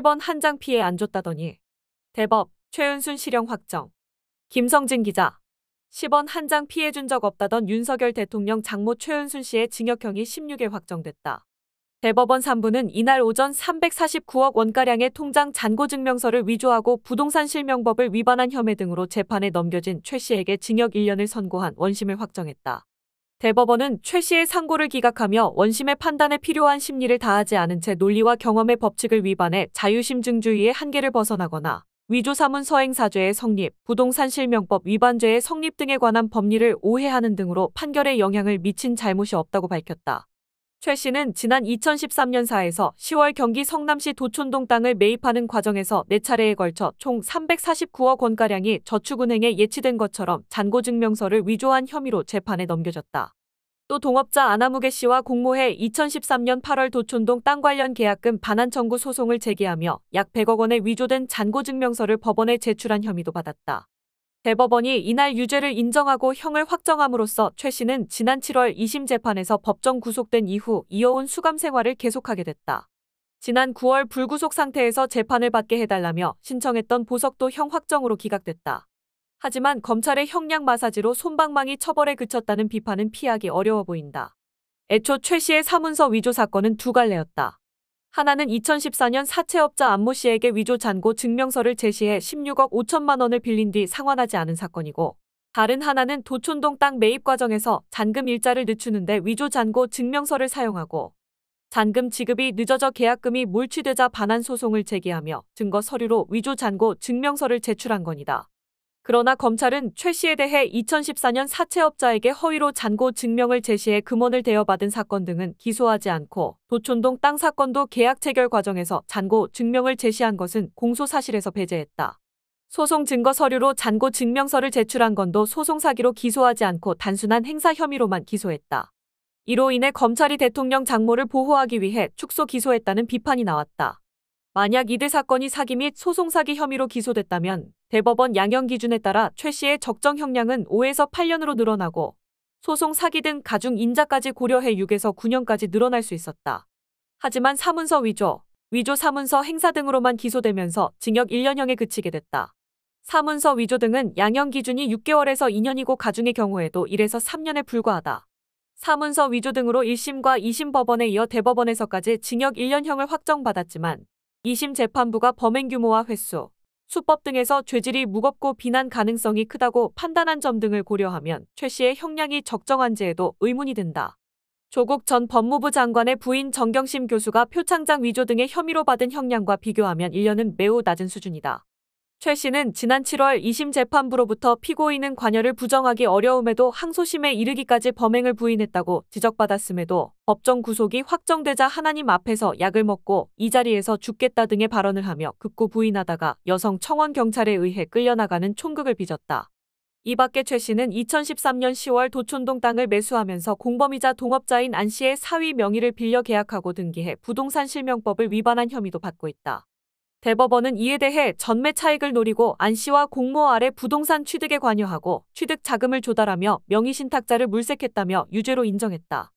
10원 한 장 피해 안 줬다더니 대법 최은순 실형 확정. 김성진 기자 10원 한 장 피해 준 적 없다던 윤석열 대통령 장모 최은순 씨의 징역형이 16일 확정됐다. 대법원 3부는 이날 오전 349억 원가량의 통장 잔고증명서를 위조하고 부동산 실명법을 위반한 혐의 등으로 재판에 넘겨진 최 씨에게 징역 1년을 선고한 원심을 확정했다. 대법원은 최 씨의 상고를 기각하며 원심의 판단에 필요한 심리를 다하지 않은 채 논리와 경험의 법칙을 위반해 자유심증주의의 한계를 벗어나거나 위조사문 서행사죄의 성립, 부동산 실명법 위반죄의 성립 등에 관한 법리를 오해하는 등으로 판결에 영향을 미친 잘못이 없다고 밝혔다. 최 씨는 지난 2 0 1 3년4에서 10월 경기 성남시 도촌동 땅을 매입하는 과정에서 4차례에 걸쳐 총 349억 원가량이 저축은행에 예치된 것처럼 잔고증명서를 위조한 혐의로 재판에 넘겨졌다. 또 동업자 아나무개 씨와 공모해 2013년 8월 도촌동 땅 관련 계약금 반환 청구 소송을 제기하며 약 100억 원의 위조된 잔고증명서를 법원에 제출한 혐의도 받았다. 대법원이 이날 유죄를 인정하고 형을 확정함으로써 최 씨는 지난 7월 2심 재판에서 법정 구속된 이후 이어온 수감 생활을 계속하게 됐다. 지난 9월 불구속 상태에서 재판을 받게 해달라며 신청했던 보석도 형 확정으로 기각됐다. 하지만 검찰의 형량 마사지로 손방망이 처벌에 그쳤다는 비판은 피하기 어려워 보인다. 애초 최 씨의 사문서 위조 사건은 두 갈래였다. 하나는 2014년 사채업자 안모 씨에게 위조 잔고 증명서를 제시해 16억 5천만 원을 빌린 뒤 상환하지 않은 사건이고 다른 하나는 도촌동 땅 매입 과정에서 잔금 일자를 늦추는데 위조 잔고 증명서를 사용하고 잔금 지급이 늦어져 계약금이 몰취되자 반환 소송을 제기하며 증거 서류로 위조 잔고 증명서를 제출한 건이다. 그러나 검찰은 최 씨에 대해 2014년 사채업자에게 허위로 잔고 증명을 제시해 금원을 대여받은 사건 등은 기소하지 않고 도촌동 땅 사건도 계약 체결 과정에서 잔고 증명을 제시한 것은 공소 사실에서 배제했다. 소송 증거 서류로 잔고 증명서를 제출한 건도 소송 사기로 기소하지 않고 단순한 행사 혐의로만 기소했다. 이로 인해 검찰이 대통령 장모를 보호하기 위해 축소 기소했다는 비판이 나왔다. 만약 이들 사건이 사기 및 소송사기 혐의로 기소됐다면 대법원 양형 기준에 따라 최 씨의 적정 형량은 5에서 8년으로 늘어나고 소송 사기 등 가중 인자까지 고려해 6에서 9년까지 늘어날 수 있었다. 하지만 사문서 위조, 위조 사문서 행사 등으로만 기소되면서 징역 1년형에 그치게 됐다. 사문서 위조 등은 양형 기준이 6개월에서 2년이고 가중의 경우에도 1에서 3년에 불과하다. 사문서 위조 등으로 1심과 2심 법원에 이어 대법원에서까지 징역 1년형을 확정받았지만 2심 재판부가 범행 규모와 횟수, 수법 등에서 죄질이 무겁고 비난 가능성이 크다고 판단한 점 등을 고려하면 최 씨의 형량이 적정한지에도 의문이 든다. 조국 전 법무부 장관의 부인 정경심 교수가 표창장 위조 등의 혐의로 받은 형량과 비교하면 1년은 매우 낮은 수준이다. 최 씨는 지난 7월 2심 재판부로부터 피고인은 관여를 부정하기 어려움에도 항소심에 이르기까지 범행을 부인했다고 지적받았음에도 법정 구속이 확정되자 하나님 앞에서 약을 먹고 이 자리에서 죽겠다 등의 발언을 하며 극구 부인하다가 여성 청원 경찰에 의해 끌려나가는 총극을 빚었다. 이 밖에 최 씨는 2013년 10월 도촌동 땅을 매수하면서 공범이자 동업자인 안 씨의 사위 명의를 빌려 계약하고 등기해 부동산 실명법을 위반한 혐의도 받고 있다. 대법원은 이에 대해 전매 차익을 노리고 안 씨와 공모 아래 부동산 취득에 관여하고 취득 자금을 조달하며 명의신탁자를 물색했다며 유죄로 인정했다.